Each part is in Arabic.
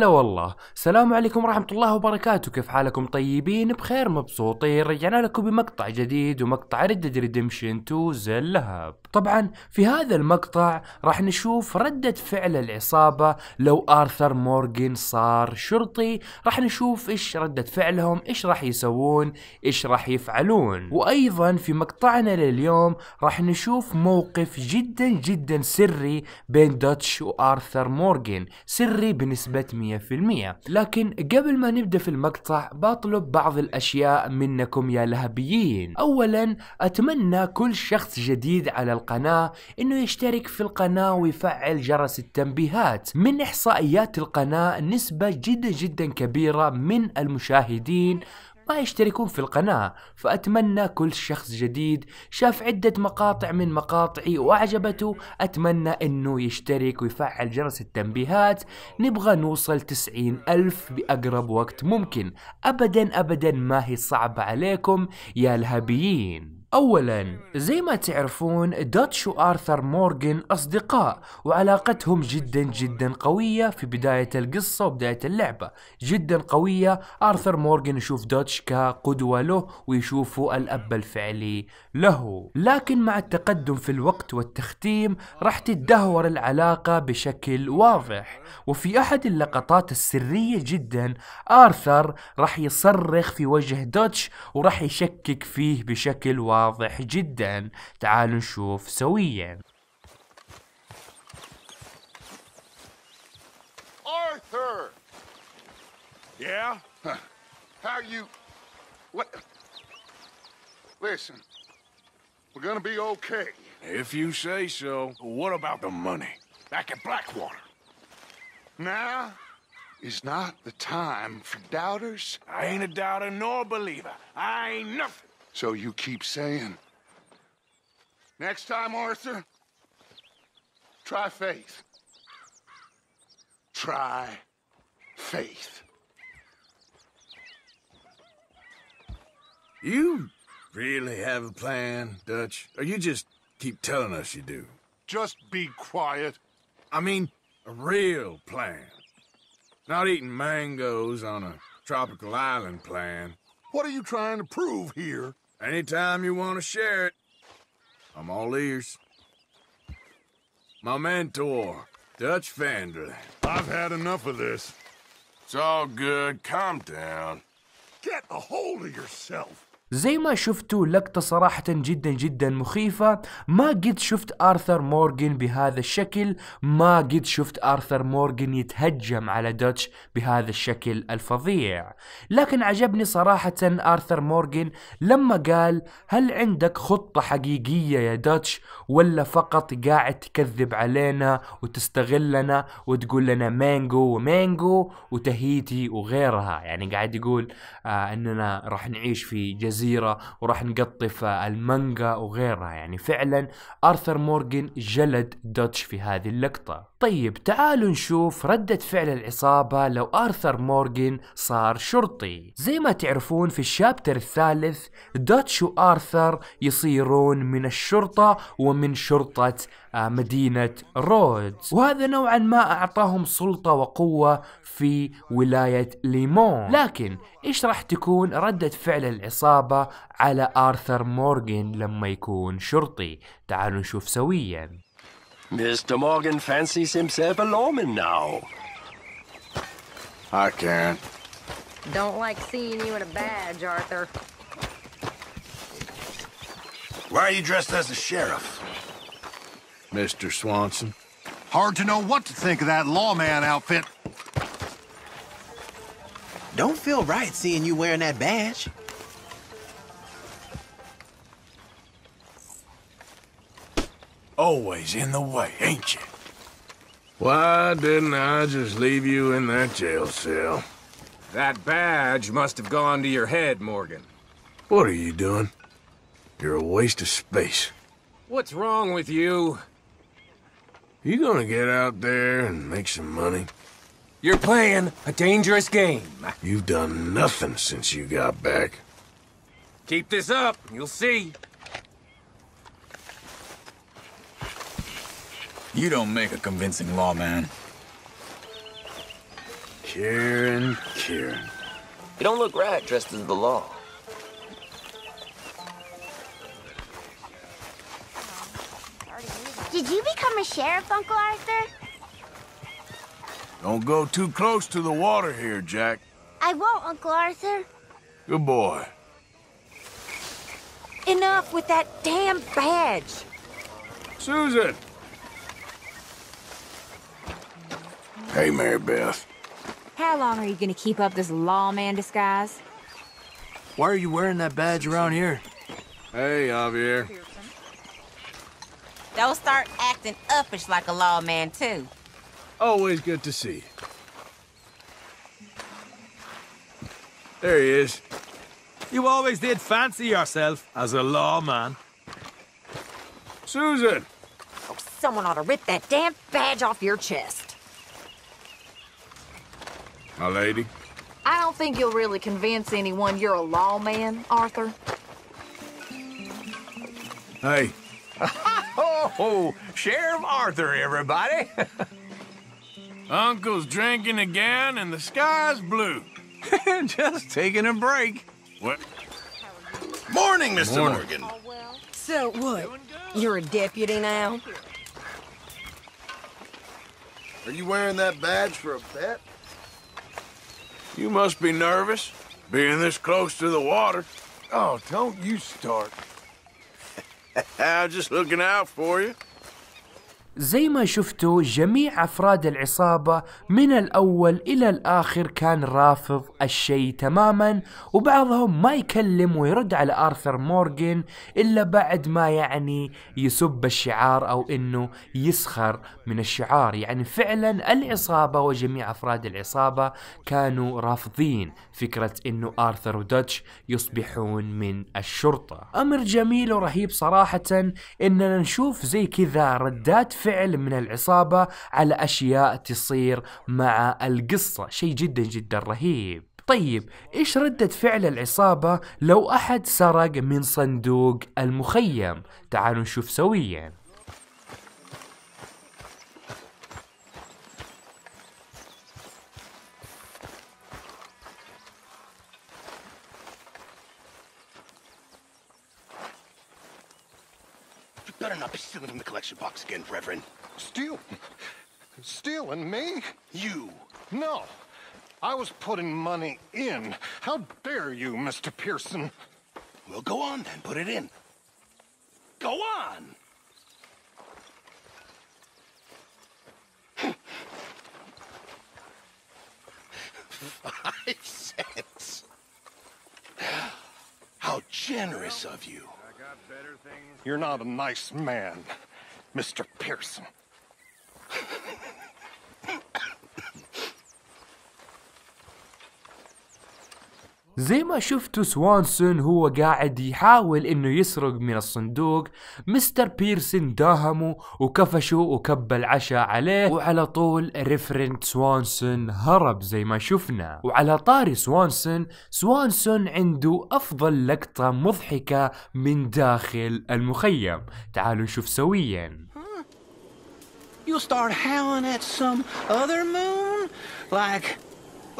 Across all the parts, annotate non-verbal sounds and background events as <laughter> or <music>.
هلا والله السلام عليكم ورحمة الله وبركاته كيف حالكم طيبين بخير مبسوطين رجعنا لكم بمقطع جديد ومقطع ردد ريدمشن 2 زلهاب طبعا في هذا المقطع راح نشوف ردة فعل العصابة لو آرثر مورغان صار شرطي راح نشوف ايش ردة فعلهم ايش راح يسوون ايش راح يفعلون وايضا في مقطعنا لليوم راح نشوف موقف جدا جدا سري بين دوتش وآرثر مورغان سري بنسبة 100% 100% لكن قبل ما نبدأ في المقطع بطلب بعض الأشياء منكم يا لهبيين أولا أتمنى كل شخص جديد على القناة أنه يشترك في القناة ويفعل جرس التنبيهات من إحصائيات القناة نسبة جدا جدا كبيرة من المشاهدين ما يشتركون في القناة فأتمنى كل شخص جديد شاف عدة مقاطع من مقاطعي وأعجبته أتمنى أنه يشترك ويفعل جرس التنبيهات نبغى نوصل 90 ألف بأقرب وقت ممكن أبدا أبدا ما هي صعبة عليكم يا الهبيين أولا زي ما تعرفون داتش وآرثر مورغان أصدقاء وعلاقتهم جدا جدا قوية في بداية القصة وبداية اللعبة جدا قوية آرثر مورغان يشوف داتش كقدوة له ويشوفه الأب الفعلي له لكن مع التقدم في الوقت والتختيم راح تتدهور العلاقة بشكل واضح وفي أحد اللقطات السرية جدا آرثر راح يصرخ في وجه داتش وراح يشكك فيه بشكل واضح واضح جدا تعالوا نشوف سويا Arthur! Yeah? Huh. How you... What? Listen, we're gonna be okay. If you say so. What about the money? Back at Blackwater. Now is not the time for doubters. I ain't a doubter nor a believer. I ain't nothing. So you keep saying. Next time, Arthur, try faith. Try faith. You really have a plan, Dutch? Or you just keep telling us you do? Just be quiet. I mean, a real plan. Not eating mangoes on a tropical island plan. What are you trying to prove here? Anytime you want to share it, I'm all ears. My mentor, Dutch Vandrel. I've had enough of this. It's all good. Calm down. Get a hold of yourself. زي ما شفتوا لقطة صراحة جدا جدا مخيفة ما قد شفت آرثر مورغن بهذا الشكل ما قد شفت آرثر مورغن يتهجم على دوتش بهذا الشكل الفظيع لكن عجبني صراحة آرثر مورغن لما قال هل عندك خطة حقيقية يا دوتش ولا فقط قاعد تكذب علينا وتستغلنا وتقول لنا مانجو ومانجو وتهيتي وغيرها يعني قاعد يقول آه أننا راح نعيش في جزيرة الجزيرة وراح نقطف المانجا وغيرها يعني فعلا أرثر مورغن جلد دوتش في هذه اللقطة طيب تعالوا نشوف ردة فعل العصابة لو آرثر مورغن صار شرطي زي ما تعرفون في الشابتر الثالث دوتش وآرثر يصيرون من الشرطة ومن شرطة آه، مدينة رودز وهذا نوعا ما أعطاهم سلطة وقوة في ولاية ليمون لكن إيش راح تكون ردة فعل العصابة على آرثر مورغان لما يكون شرطي تعالوا نشوف سويا Mr. Morgan fancies himself a lawman now. I can't. Don't like seeing you in a badge, Arthur. Why are you dressed as a sheriff? Mr. Swanson. Hard to know what to think of that lawman outfit. Don't feel right seeing you wearing that badge. always in the way, ain't you? Why didn't I just leave you in that jail cell? That badge must have gone to your head, Morgan. What are you doing? You're a waste of space. What's wrong with you? You gonna get out there and make some money? You're playing a dangerous game. You've done nothing since you got back. Keep this up, you'll see. You don't make a convincing lawman. Kieran, Kieran. You don't look right dressed as the law. Did you become a sheriff, Uncle Arthur? Don't go too close to the water here, Jack. I won't, Uncle Arthur. Good boy. Enough with that damn badge. Susan! Hey, Mary Beth. How long are you gonna keep up this lawman disguise? Why are you wearing that badge around here? Hey, Javier. Don't start acting uppish like a lawman, too. Always good to see There he is. You always did fancy yourself as a lawman. Susan! Oh, someone ought to rip that damn badge off your chest. My lady? I don't think you'll really convince anyone you're a lawman, Arthur. Hey. <laughs> oh, Sheriff Arthur, everybody. <laughs> Uncle's drinking again and the sky's blue. <laughs> Just taking a break. What? Morning, Mr. Morning. Morgan. So what? You're a deputy now? Are you wearing that badge for a pet? You must be nervous, being this close to the water. Oh, don't you start. <laughs> I'm just looking out for you. زي ما شفتوا جميع أفراد العصابة من الأول إلى الآخر كان رافض الشيء تماما وبعضهم ما يكلم ويرد على آرثر مورغان إلا بعد ما يعني يسب الشعار أو إنه يسخر من الشعار يعني فعلا العصابة وجميع أفراد العصابة كانوا رافضين فكرة إنه آرثر ودوتش يصبحون من الشرطة أمر جميل ورهيب صراحة إننا نشوف زي كذا ردات فعل من العصابة على أشياء تصير مع القصة شيء جدا جدا رهيب طيب ايش ردة فعل العصابة لو احد سرق من صندوق المخيم؟ تعالوا نشوف سويا Better not be stealing from the collection box again, Reverend. Steal? Stealing me? You. No. I was putting money in. How dare you, Mr. Pearson? Well, go on then. Put it in. Go on! <laughs> Five cents. How generous of you. You're not a nice man, Mr. Pearson. زي ما شفتوا سوانسون هو قاعد يحاول انه يسرق من الصندوق مستر بيرسون داهمه وكفشه وكب العشاء عليه وعلى طول ريفرنت سوانسون هرب زي ما شفنا وعلى طاري سوانسون سوانسون عنده افضل لقطة مضحكة من داخل المخيم تعالوا نشوف سويا You'll start howling at some other moon like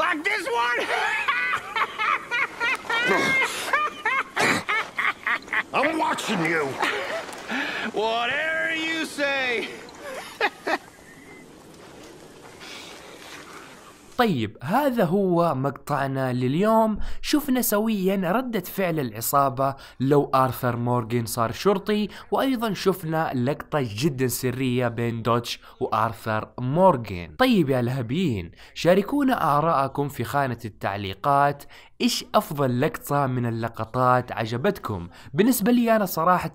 like this one <laughs> I'm watching you. Whatever you say. <laughs> طيب هذا هو مقطعنا لليوم شفنا سويا ردة فعل العصابة لو آرثر مورغان صار شرطي وأيضا شفنا لقطة جدا سرية بين دوتش وآرثر مورغان طيب يا لهبيين شاركونا آراءكم في خانة التعليقات ايش افضل لقطة من اللقطات عجبتكم بالنسبة لي انا صراحة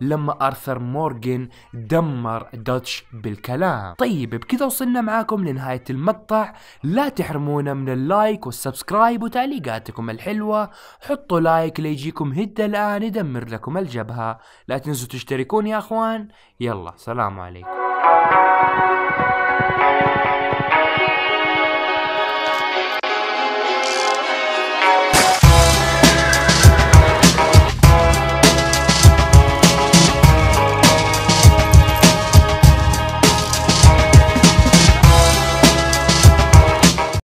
لما ارثر مورغان دمر دوتش بالكلام طيب بكذا وصلنا معاكم لنهاية المقطع لا لا تحرمونا من اللايك والسبسكرايب وتعليقاتكم الحلوة حطوا لايك ليجيكم هدى الآن يدمر لكم الجبهة لا تنسوا تشتركون يا أخوان يلا سلام عليكم